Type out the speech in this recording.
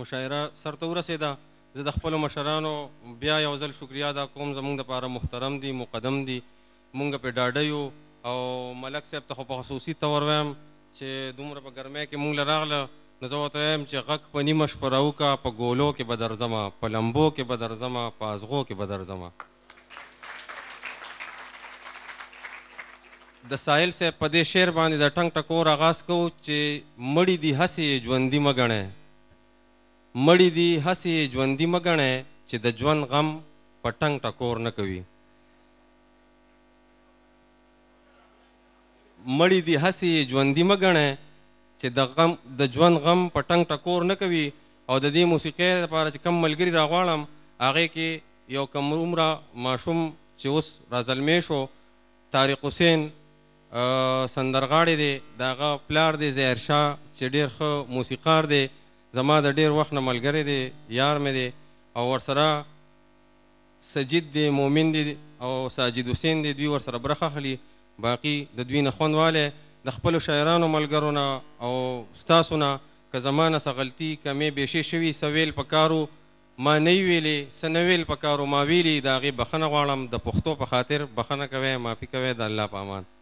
مشاعره سرته ورسېده زه د خپلو مشرانو بیا یو ځل شکریا ادا کوم زمونږ دپاره محترم دي مقدم دي مونږ پې ډاډه یو او ملک صاحب ته خو په خصوصي طور وایم چې دومره په ګرمۍ کې مونږ له راغله نو زه ورته وایم چې غږ په نیمه شپه راوکه په ګولو کې به درځمه په لمبو کې به درځمه په ازغو کې به درځمه د ساحل صاحب په دې شعر باندې د ټنګ ټکور آغاز کوو چې مړی دی هسې ژوندي مه ګڼئ مړی دی هسې ژوندي مګنه چې د ژوند غم په ټنګ ټکور نه کوي مړی دی هسې ژوندي مګنه چې د غم د ژوند غم په ټنګ ټکور نه کوي او د دې موسیقۍ لپاره چې کم ملګری راغواړم هغه کې یو کم عمره ماشوم چې اوس رازلمې شو طارق حسین سندرغاړی دی د هغه پلار دی زهر شاه چې ډېر ښه موسیقار دی زما د ډیر وخت نه ملګری دی یار مې دی او ورسره سجید دی مومن دی او ساجد حسین دی دوی ورسره برخه اخلي باقی د دوی نه خوندواله د خپل شاعرانو ملګرو نه او ستاسو نه که زمانه څه غلطي کمې بیشي شوي سویل پکارو ما نه ویلې سنویل پکارو ما ویلې دا غي بخنه غواړم د پښتو په خاطر بخنه کوي معافي کوي د الله په امان